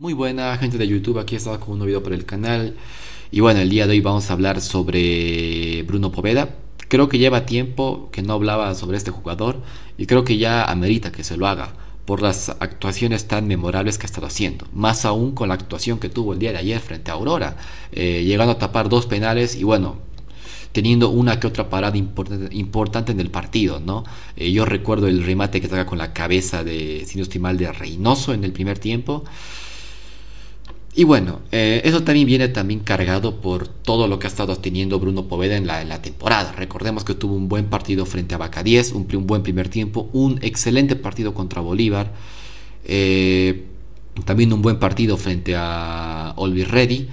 Muy buena gente de YouTube, aquí estamos con un nuevo video para el canal Y bueno, el día de hoy vamos a hablar sobre Bruno Poveda Creo que lleva tiempo que no hablaba sobre este jugador Y creo que ya amerita que se lo haga Por las actuaciones tan memorables que ha estado haciendo Más aún con la actuación que tuvo el día de ayer frente a Aurora eh, Llegando a tapar dos penales y bueno, teniendo una que otra parada importante en el partido, ¿no? Eh, yo recuerdo el remate que saca con la cabeza de, si no de Reynoso en el primer tiempo. Y bueno, eh, eso también viene también cargado por todo lo que ha estado teniendo Bruno Poveda en la, temporada. Recordemos que tuvo un buen partido frente a Baca 10, un, buen primer tiempo, un excelente partido contra Bolívar, eh, también un buen partido frente a olvi Ready.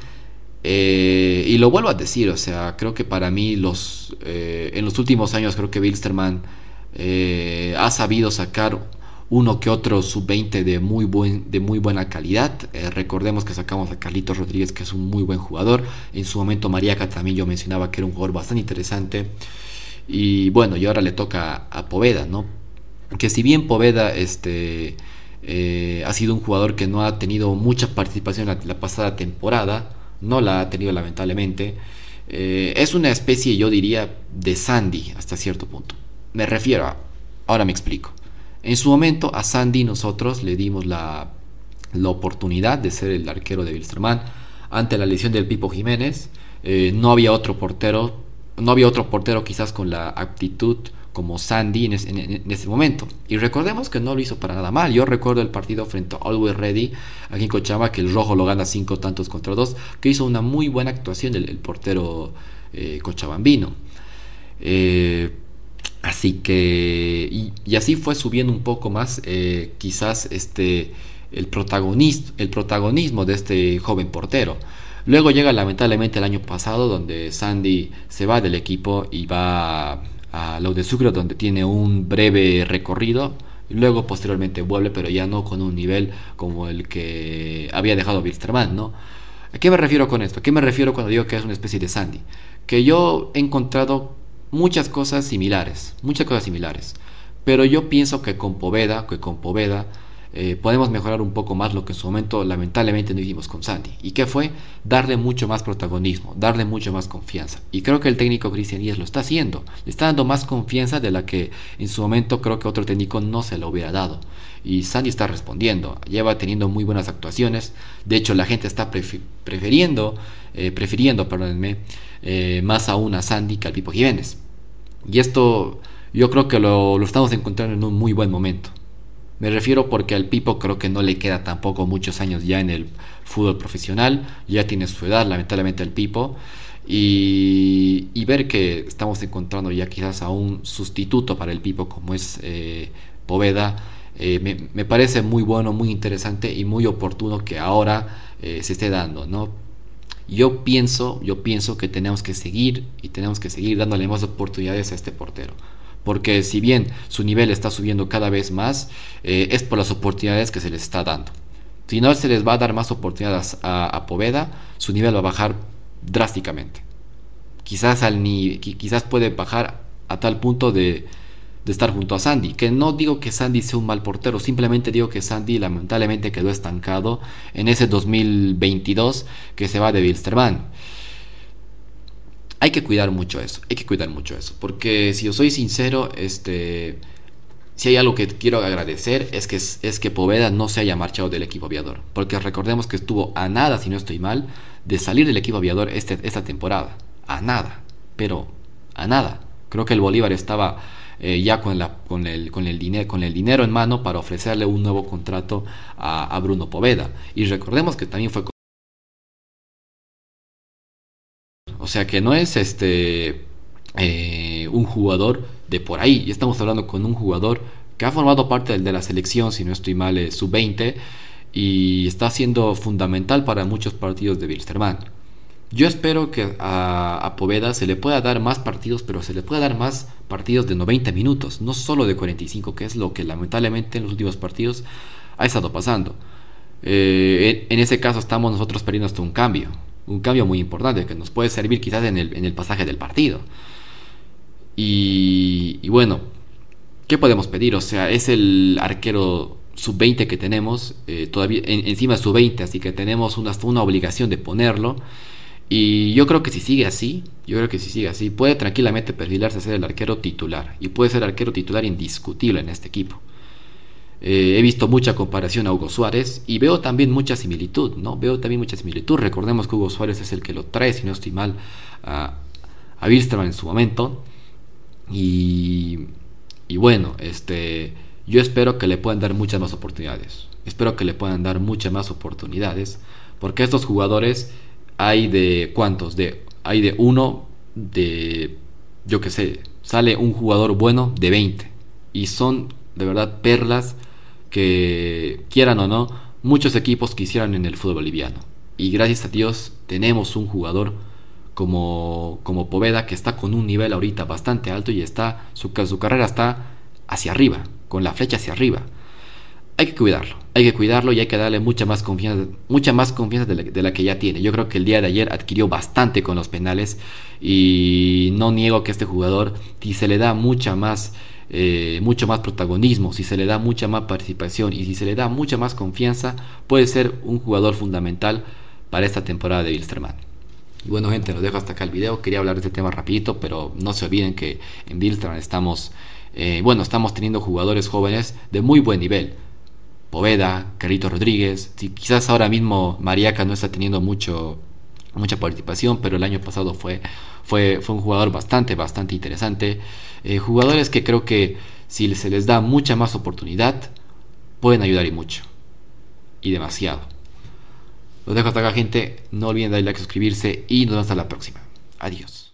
Eh, y lo vuelvo a decir, o sea, creo que para mí los, en los últimos años creo que Bilsterman ha sabido sacar uno que otro sub-20 de, muy buen, de muy buena calidad. Eh, recordemos que sacamos a Carlitos Rodríguez, que es un muy buen jugador. En su momento María también yo mencionaba que era un jugador bastante interesante. Y bueno, y ahora le toca a Poveda, ¿no? Que si bien Poveda este, eh, ha sido un jugador que no ha tenido mucha participación la, la pasada temporada, no la ha tenido lamentablemente, eh, es una especie, yo diría, de Sandy hasta cierto punto. Me refiero a... Ahora me explico. En su momento a Sandy nosotros le dimos la, oportunidad de ser el arquero de Wilstermann ante la lesión del Pipo Jiménez. Eh, no había otro portero, no había otro portero quizás con la aptitud como Sandy en, ese momento. Y recordemos que no lo hizo para nada mal. Yo recuerdo el partido frente a Always Ready, aquí en Cochabamba que el rojo lo gana cinco tantos contra dos, que hizo una muy buena actuación el, portero eh, cochabambino. Eh, Así que, y, así fue subiendo un poco más, eh, quizás este, el, el protagonismo de este joven portero. Luego llega lamentablemente el año pasado, donde Sandy se va del equipo y va a Lau de Sucre, donde tiene un breve recorrido. Luego posteriormente vuelve, pero ya no con un nivel como el que había dejado Wilstermann, ¿no? ¿A qué me refiero con esto? ¿A qué me refiero cuando digo que es una especie de Sandy? Que yo he encontrado muchas cosas similares, muchas cosas similares. Pero yo pienso que con Poveda, que con Poveda eh, podemos mejorar un poco más lo que en su momento lamentablemente no hicimos con Sandy. ¿Y qué fue? Darle mucho más protagonismo, darle mucho más confianza. Y creo que el técnico Cristian Díaz lo está haciendo. Le está dando más confianza de la que en su momento creo que otro técnico no se lo hubiera dado. Y Sandy está respondiendo, lleva teniendo muy buenas actuaciones. De hecho, la gente está prefiriendo, eh, prefiriendo perdónenme, eh, más aún a Sandy que al Pipo Jiménez. Y esto yo creo que lo estamos encontrando en un muy buen momento. Me refiero porque al Pipo creo que no le queda tampoco muchos años ya en el fútbol profesional, ya tiene su edad lamentablemente el Pipo, y, ver que estamos encontrando ya quizás a un sustituto para el Pipo como es eh, Poveda, eh, me, parece muy bueno, muy interesante y muy oportuno que ahora eh, se esté dando, ¿no? Yo pienso, yo pienso que tenemos que seguir y tenemos que seguir dándole más oportunidades a este portero porque si bien su nivel está subiendo cada vez más, eh, es por las oportunidades que se les está dando. Si no se les va a dar más oportunidades a, Poveda, su nivel va a bajar drásticamente. Quizás, al ni, quizás puede bajar a tal punto de, estar junto a Sandy. Que no digo que Sandy sea un mal portero, simplemente digo que Sandy lamentablemente quedó estancado en ese 2022 que se va de Wilstermann. Hay que cuidar mucho eso, hay que cuidar mucho eso, porque si yo soy sincero, este, si hay algo que quiero agradecer es que, es que Poveda no se haya marchado del equipo aviador, porque recordemos que estuvo a nada, si no estoy mal, de salir del equipo aviador este, esta temporada, a nada, pero a nada. Creo que el Bolívar estaba eh, ya con, la, con, el, con, el dinero, con el dinero en mano para ofrecerle un nuevo contrato a, a Bruno Poveda. Y recordemos que también fue O sea que no es este eh, un jugador de por ahí. Ya estamos hablando con un jugador que ha formado parte de la selección, si no estoy mal, es eh, sub-20, y está siendo fundamental para muchos partidos de Wilstermann. Yo espero que a, Poveda se le pueda dar más partidos, pero se le pueda dar más partidos de 90 minutos, no solo de 45, que es lo que lamentablemente en los últimos partidos ha estado pasando. Eh, en, en, ese caso estamos nosotros perdiendo hasta un cambio un cambio muy importante que nos puede servir quizás en el, en el pasaje del partido. Y, bueno, ¿qué podemos pedir? O sea, es el arquero sub-20 que tenemos, eh, todavía encima sub-20, así que tenemos una, una obligación de ponerlo. Y yo creo que si sigue así, yo creo que si sigue así, puede tranquilamente perfilarse a ser el arquero titular. Y puede ser arquero titular indiscutible en este equipo. Eh, he visto mucha comparación a Hugo Suárez y veo también mucha similitud, ¿no? Veo también mucha similitud. Recordemos que Hugo Suárez es el que lo trae, si no estoy mal, a, a en su momento. Y, bueno, este, yo espero que le puedan dar muchas más oportunidades. Espero que le puedan dar muchas más oportunidades. Porque estos jugadores hay de cuántos? De, hay de uno, de, yo qué sé, sale un jugador bueno de 20. Y son de verdad perlas que quieran o no, muchos equipos quisieran en el fútbol boliviano. Y gracias a Dios tenemos un jugador como, como Poveda que está con un nivel ahorita bastante alto y está su, su carrera está hacia arriba, con la flecha hacia arriba. Hay que cuidarlo, hay que cuidarlo y hay que darle mucha más confianza, mucha más confianza de la, que ya tiene. Yo creo que el día de ayer adquirió bastante con los penales y no niego que este jugador Si se le da mucha más eh, mucho más protagonismo, si se le da mucha más participación y si se le da mucha más confianza, puede ser un jugador fundamental para esta temporada de Wilstermann. Y bueno gente, nos dejo hasta acá el video, quería hablar de este tema rapidito, pero no se olviden que en Wilstermann estamos, eh, bueno, estamos teniendo jugadores jóvenes de muy buen nivel. Poveda, Carlito Rodríguez, si quizás ahora mismo Mariaca no está teniendo mucho, mucha participación, pero el año pasado fue, fue, fue un jugador bastante, bastante interesante. Eh, jugadores que creo que si se les da mucha más oportunidad, pueden ayudar y mucho. Y demasiado. Los dejo hasta acá, gente. No olviden darle like, suscribirse y nos vemos hasta la próxima. Adiós.